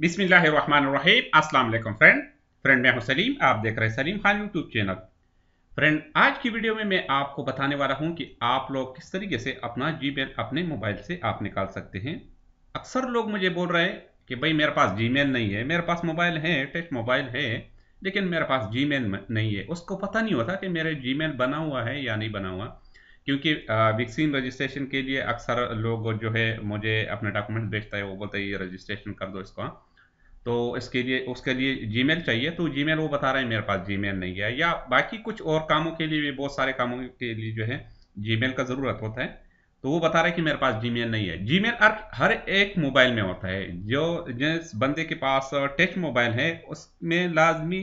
बिस्मिल्लाहिर्रहमानिर्रहीम अस्सलाम वालेकुम फ्रेंड फ्रेंड मैं हूं सलीम आप देख रहे हैं Salim Khan YouTube channel friend आज की वीडियो में मैं आपको बताने वाला हूं कि आप लोग किस तरीके से अपना जी अपने मोबाइल से आप निकाल सकते हैं अक्सर लोग मुझे बोल रहे हैं कि भाई मेरे पास जी नहीं है मेरे पास मोबाइल है टच मोबाइल है लेकिन मेरे पास जी नहीं है उसको पता नहीं होता कि मेरे जी बना हुआ है या नहीं बना हुआ क्योंकि वैक्सीन रजिस्ट्रेशन के लिए अक्सर लोग जो है मुझे अपने डॉक्यूमेंट भेजता है वो बोलता है ये रजिस्ट्रेशन कर दो इसको हाँ। तो इसके लिए उसके लिए जीमेल चाहिए तो जीमेल वो बता रहे हैं मेरे पास जीमेल नहीं है या बाकी कुछ और कामों के लिए भी बहुत सारे कामों के लिए जो है जीमेल का ज़रूरत होता है तो वो बता रहे हैं कि मेरे पास जीमेल नहीं है जीमेल हर एक मोबाइल में होता है जो जिस बंदे के पास टच मोबाइल है उसमें लाजमी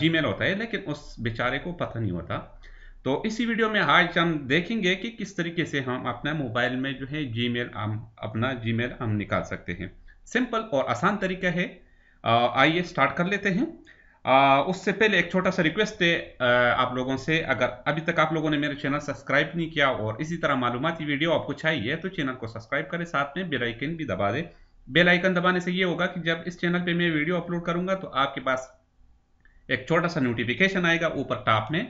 जीमेल होता है लेकिन उस बेचारे को पता नहीं होता तो इसी वीडियो में आज हम देखेंगे कि किस तरीके से हम अपना मोबाइल में जो है जीमेल हम अपना जीमेल हम निकाल सकते हैं सिंपल और आसान तरीका है आइए स्टार्ट कर लेते हैं आ, उससे पहले एक छोटा सा रिक्वेस्ट है आप लोगों से अगर अभी तक आप लोगों ने मेरे चैनल सब्सक्राइब नहीं किया और इसी तरह मालूमती वीडियो आपको चाहिए तो चैनल को सब्सक्राइब करें साथ में बेलाइकन भी दबा दें बेलाइकन दबाने से ये होगा कि जब इस चैनल पर मैं वीडियो अपलोड करूँगा तो आपके पास एक छोटा सा नोटिफिकेशन आएगा ऊपर टॉप में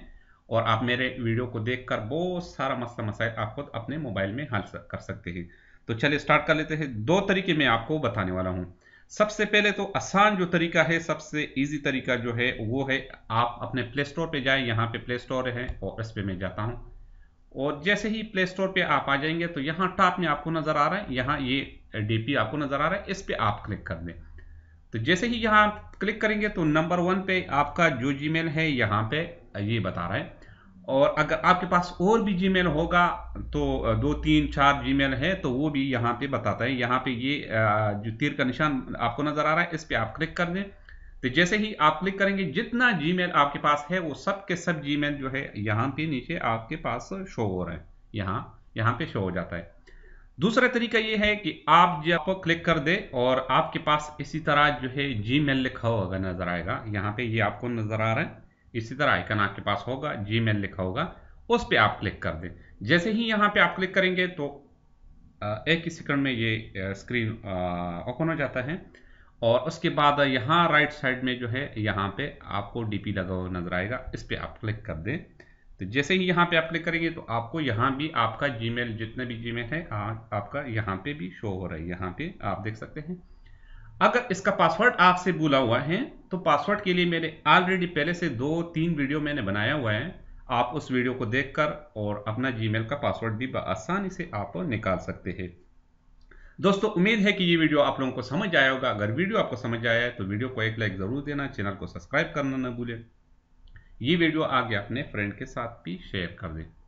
और आप मेरे वीडियो को देखकर बहुत सारा मसला मसाइल आप खुद अपने मोबाइल में हल कर सकते हैं तो चलिए स्टार्ट कर लेते हैं दो तरीके मैं आपको बताने वाला हूं सबसे पहले तो आसान जो तरीका है सबसे इजी तरीका जो है वो है आप अपने प्ले स्टोर पर जाए यहाँ पे प्ले स्टोर है और इस पर मैं जाता हूँ और जैसे ही प्ले स्टोर पर आप आ जाएंगे तो यहाँ टॉप में आपको नज़र आ रहा है यहाँ ये डी आपको नज़र आ रहा है इस पर आप क्लिक कर दें तो जैसे ही यहाँ क्लिक करेंगे तो नंबर वन पे आपका जो जी है यहाँ पे ये बता रहा है और अगर आपके पास और भी जी होगा तो दो तीन चार मेल है तो वो भी यहाँ पे बताता है यहाँ पे ये जो तीर का निशान आपको नज़र आ रहा है इस पर आप क्लिक कर दें तो जैसे ही आप क्लिक करेंगे जितना जी आपके पास है वो सब के सब जी जो है यहाँ पे नीचे आपके पास शो हो रहे हैं यहाँ यहाँ पे शो हो जाता है दूसरा तरीका ये है कि आप जब क्लिक कर दे और आपके पास इसी तरह जो है जी मेल लिखा होगा नज़र आएगा यहाँ पे ये आपको नज़र आ रहा है इसी तरह आइकन आपके पास होगा जी लिखा होगा उस पर आप क्लिक कर दें जैसे ही यहाँ पे आप क्लिक करेंगे तो एक ही सेकंड में ये स्क्रीन ओपन हो जाता है और उसके बाद यहाँ राइट साइड में जो है यहाँ पे आपको डीपी लगा हुआ नजर आएगा इस पर आप क्लिक कर दें तो जैसे ही यहाँ पे आप क्लिक करेंगे तो आपको यहाँ भी आपका जीमेल जितने भी जीमेल है आ, आपका यहाँ पे भी शो हो रहा है यहाँ पे आप देख सकते हैं अगर इसका पासवर्ड आपसे बुला हुआ है तो पासवर्ड के लिए मैंने ऑलरेडी पहले से दो तीन वीडियो मैंने बनाया हुआ है आप उस वीडियो को देखकर और अपना जीमेल का पासवर्ड भी आसानी से आप निकाल सकते हैं दोस्तों उम्मीद है कि ये वीडियो आप लोगों को समझ आया होगा अगर वीडियो आपको समझ आया है तो वीडियो को एक लाइक ज़रूर देना चैनल को सब्सक्राइब करना न भूलें ये वीडियो आगे अपने फ्रेंड के साथ भी शेयर कर दें